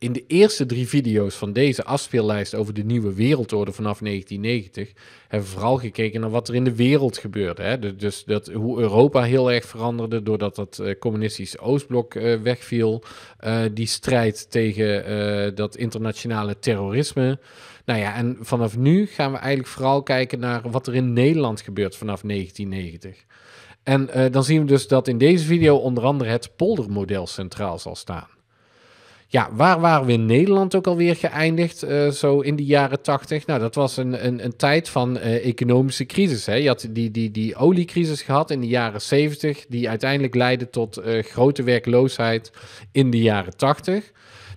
In de eerste drie video's van deze afspeellijst over de nieuwe wereldorde vanaf 1990 hebben we vooral gekeken naar wat er in de wereld gebeurde. Hè? Dus dat, hoe Europa heel erg veranderde doordat dat uh, communistisch Oostblok eh, wegviel. Eh, die strijd tegen dat internationale terrorisme. Nou ja, en vanaf nu gaan we eigenlijk vooral kijken naar wat er in Nederland gebeurt vanaf 1990. En dan zien we dus dat in deze video onder andere het poldermodel centraal zal staan. Ja, waar waren we in Nederland ook alweer geëindigd, eh, zo in de jaren tachtig? Nou, dat was een, een, een tijd van eh, economische crisis. Hè? Je had die, die, die oliecrisis gehad in de jaren zeventig, die uiteindelijk leidde tot eh, grote werkloosheid in de jaren tachtig.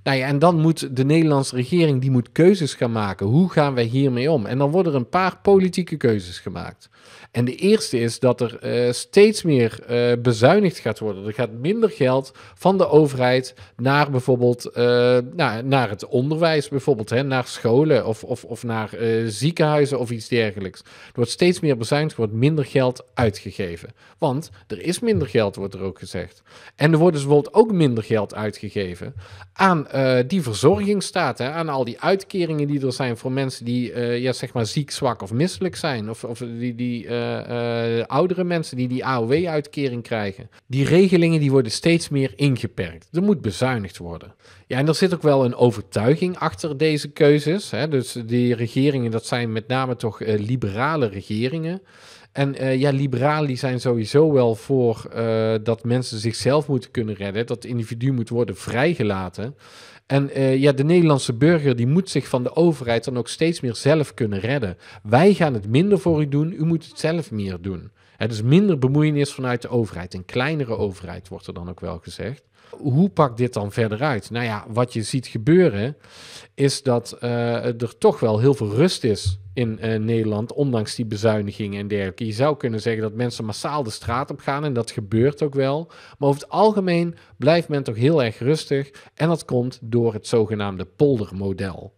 Nou ja, en dan moet de Nederlandse regering die moet keuzes gaan maken. Hoe gaan wij hiermee om? En dan worden er een paar politieke keuzes gemaakt. En de eerste is dat er eh, steeds meer uh, bezuinigd gaat worden. Er gaat minder geld van de overheid naar bijvoorbeeld uh, nou, naar het onderwijs, bijvoorbeeld, hè, naar scholen of, of, of naar ziekenhuizen of iets dergelijks. Er wordt steeds meer bezuinigd, er wordt minder geld uitgegeven. Want er is minder geld, wordt er ook gezegd. En er wordt dus bijvoorbeeld ook minder geld uitgegeven aan eh, die verzorging staat. Hè, aan al die uitkeringen die er zijn voor mensen die eh, ja, zeg maar ziek, zwak of misselijk zijn. Of, of die, die uh, oudere mensen die die AOW-uitkering krijgen. Die regelingen die worden steeds meer ingeperkt. Er moet bezuinigd worden. Ja, en er zit ook wel een overtuiging achter deze keuzes. Hè. Dus die regeringen, dat zijn met name toch liberale regeringen. En ja, liberalen zijn sowieso wel voor dat mensen zichzelf moeten kunnen redden. Dat het individu moet worden vrijgelaten. En eh, ja, de Nederlandse burger die moet zich van de overheid dan ook steeds meer zelf kunnen redden. Wij gaan het minder voor u doen, u moet het zelf meer doen. Het is dus minder bemoeienis vanuit de overheid. Een kleinere overheid wordt er dan ook wel gezegd. Hoe pakt dit dan verder uit? Nou ja, wat je ziet gebeuren is dat eh, er toch wel heel veel rust is in eh, Nederland, ondanks die bezuinigingen en dergelijke. Je zou kunnen zeggen dat mensen massaal de straat op gaan en dat gebeurt ook wel. Maar over het algemeen blijft men toch heel erg rustig en dat komt door het zogenaamde poldermodel.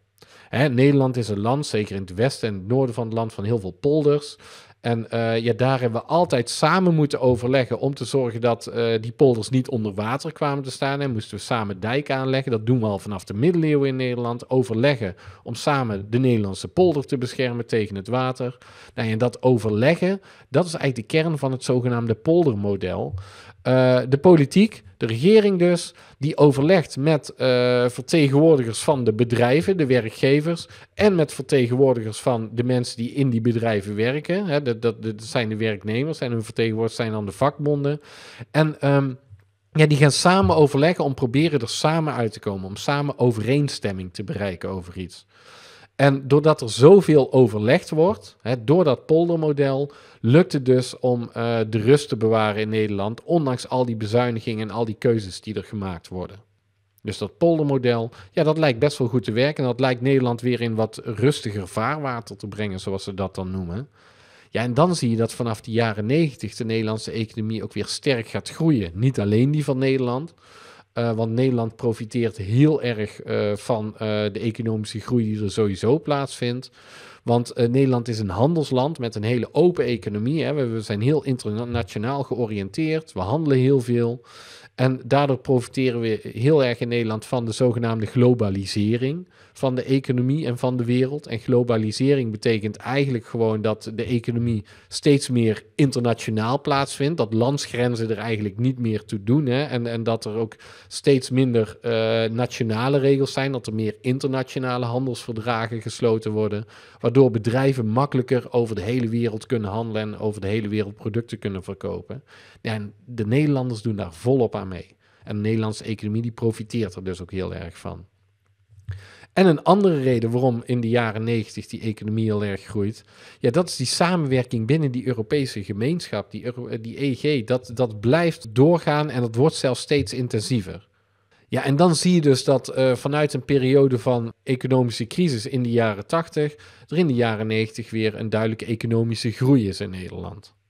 Hè, Nederland is een land, zeker in het westen en het noorden van het land, van heel veel polders. En eh, ja, daar hebben we altijd samen moeten overleggen om te zorgen dat eh, die polders niet onder water kwamen te staan. En moesten we samen dijk aanleggen. Dat doen we al vanaf de middeleeuwen in Nederland. Overleggen om samen de Nederlandse polder te beschermen tegen het water. Nou, en dat overleggen, dat is eigenlijk de kern van het zogenaamde poldermodel. Eh, de politiek, de regering dus, die overlegt met vertegenwoordigers van de bedrijven, de werkgevers, en met vertegenwoordigers van de mensen die in die bedrijven werken. Hè, dat, zijn de werknemers en hun vertegenwoordigers zijn dan de vakbonden. En ehm, ja, die gaan samen overleggen om proberen er samen uit te komen, om samen overeenstemming te bereiken over iets. En doordat er zoveel overlegd wordt, hè, door dat poldermodel, lukt het dus om eh, de rust te bewaren in Nederland, ondanks al die bezuinigingen en al die keuzes die er gemaakt worden. Dus dat poldermodel, ja, dat lijkt best wel goed te werken. En dat lijkt Nederland weer in wat rustiger vaarwater te brengen, zoals ze dat dan noemen. Ja, en dan zie je dat vanaf de jaren 90 de Nederlandse economie ook weer sterk gaat groeien. Niet alleen die van Nederland. Eh, want Nederland profiteert heel erg eh, van eh, de economische groei die er sowieso plaatsvindt. Want eh, Nederland is een handelsland met een hele open economie. Hè. We, zijn heel internationaal georiënteerd. We handelen heel veel. En daardoor profiteren we heel erg in Nederland van de zogenaamde globalisering van de economie en van de wereld. En globalisering betekent eigenlijk gewoon dat de economie steeds meer internationaal plaatsvindt. Dat landsgrenzen er eigenlijk niet meer toe doen. Hè? En, en dat er ook steeds minder eh, nationale regels zijn. Dat er meer internationale handelsverdragen gesloten worden waardoor bedrijven makkelijker over de hele wereld kunnen handelen en over de hele wereld producten kunnen verkopen. En de Nederlanders doen daar volop aan mee. En de Nederlandse economie die profiteert er dus ook heel erg van. En een andere reden waarom in de jaren 90 die economie heel erg groeit, ja, dat is die samenwerking binnen die Europese gemeenschap, die, eh, die EG, dat, dat blijft doorgaan en dat wordt zelfs steeds intensiever. Ja, en dan zie je dus dat eh, vanuit een periode van economische crisis in de jaren 80, er in de jaren 90 weer een duidelijke economische groei is in Nederland.